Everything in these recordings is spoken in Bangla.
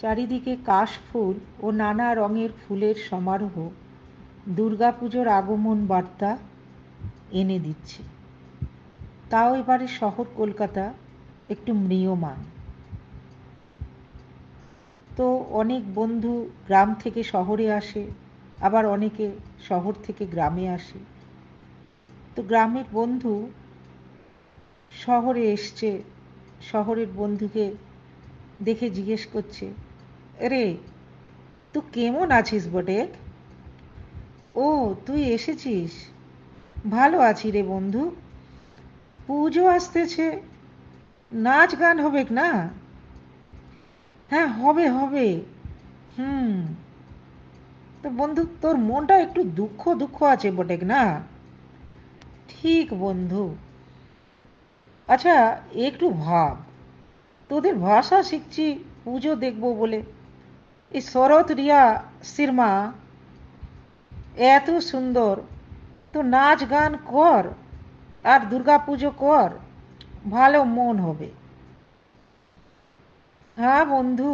চারিদিকে কাশফুল ও নানা রঙের ফুলের সমারোহ দুর্গাপুজোর আগমন বার্তা এনে দিচ্ছে তাও এবারে শহর কলকাতা একটু মৃয়মান তো অনেক বন্ধু গ্রাম থেকে শহরে আসে আবার অনেকে শহর থেকে গ্রামে আসে তো গ্রামের বন্ধু শহরে এসছে শহরের বন্ধুকে দেখে জিজ্ঞেস করছে রে তুই কেমন আছিস বটে ও তুই এসেছিস ভালো আছি রে বন্ধু পুজো আসতেছে নাচ গান হবে না হ্যাঁ হবে হবে হুম তো বন্ধু তোর মনটা একটু দুঃখ দুঃখ আছে বটে না ঠিক বন্ধু আচ্ছা একটু ভাব তোদের ভাষা শিখছি পুজো দেখবো বলে এই শরৎ রিয়া সিরমা এত সুন্দর তো নাচ গান কর আর দুর্গা পুজো কর ভালো মন হবে হ্যাঁ বন্ধু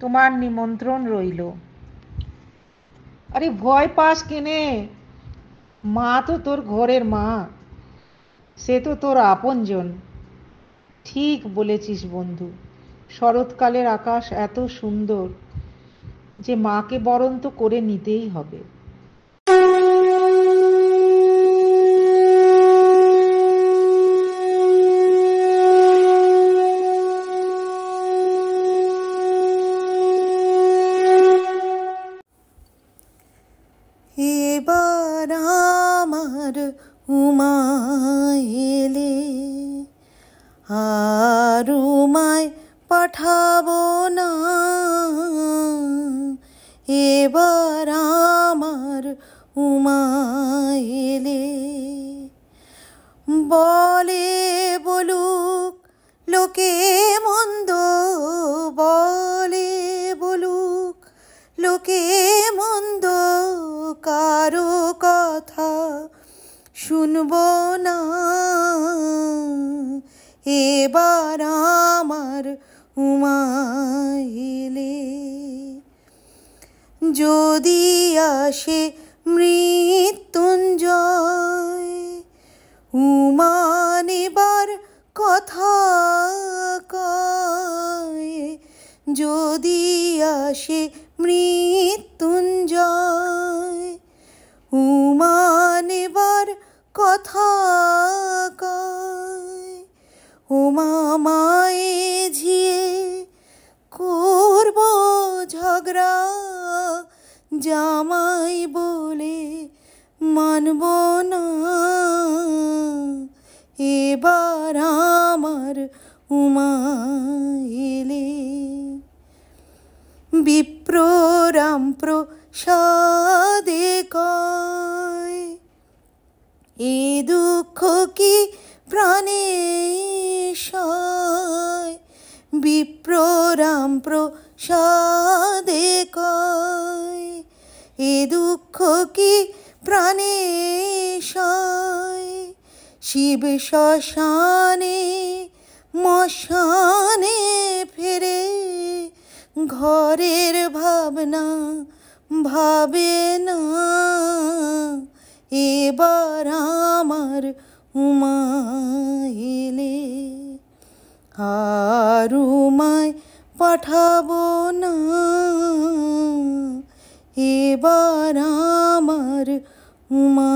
তোমার নিমন্ত্রণ রইল আরে ভয় পাস কেনে মা তো তোর ঘরের মা সে তো তোর আপনজন ঠিক বলেছিস বন্ধু শরৎকালের আকাশ এত সুন্দর যে মাকে বরণ তো করে নিতেই হবে এবার আমার উমা এলে আর উমায় পাঠাবো না এবার আমার উমা এলে বলে বলুক লোকে মন্দ বলে বলুক লোকে মন্দ কারো কথা শুনব না এবার হুমাইলে যদি আসে মৃত্যুঞ্জয় উমানেবার কথা কয় যদি আসে মৃত্যুঞ্জয় উমানেবার কথা জামাই বলে মানব না এবার আমার উমা এলে বিপ্র রামপ্র সাদে কয় এ দুঃখ কি প্রাণে বিপ্র রামপ্র সাদে কয় এ দুঃখ কি প্রাণে শিব শ্মশানে মশানে ফেরে ঘরের ভাবনা ভাবে না এবার আমার উমা এলে আর উমায় পাঠাবো না தேவா ராமர் உமா